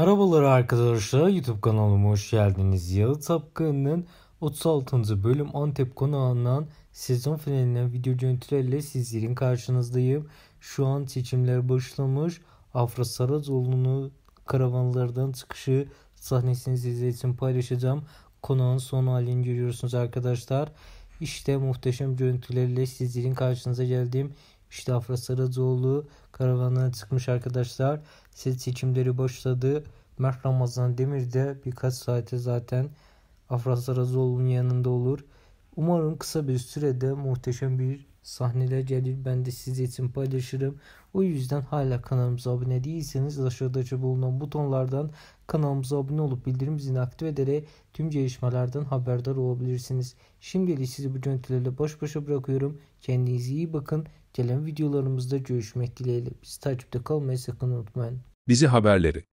Merhabalar arkadaşlar YouTube kanalıma hoş geldiniz. Yalı Tapkı'nın 36. bölüm Antep konağından sezon finaline video görüntüleriyle sizlerin karşınızdayım. Şu an seçimler başlamış. Afra Saracoğlu'nun karavanlardan çıkışı sahnesini sizler için paylaşacağım. Konağın son halini görüyorsunuz arkadaşlar. İşte muhteşem görüntülerle sizlerin karşınıza geldiğim işte Afra Sarazoğlu karavanına çıkmış arkadaşlar. Ses seçimleri başladı. Mert Ramazan Demir de birkaç saate zaten Afra Sarazoğlu'nun yanında olur. Umarım kısa bir sürede muhteşem bir sahneler gelir. Ben de siz için paylaşırım. O yüzden hala kanalımıza abone değilseniz aşağıda bulunan butonlardan kanalımıza abone olup bildirim zilini aktive ederek tüm gelişmelerden haberdar olabilirsiniz. Şimdilik sizi bu görüntülerle baş başa bırakıyorum. Kendinize iyi bakın. Gelen videolarımızda görüşmek dileğiyle. Bizi takipte kalmayı sakın unutmayın. Bizi haberleri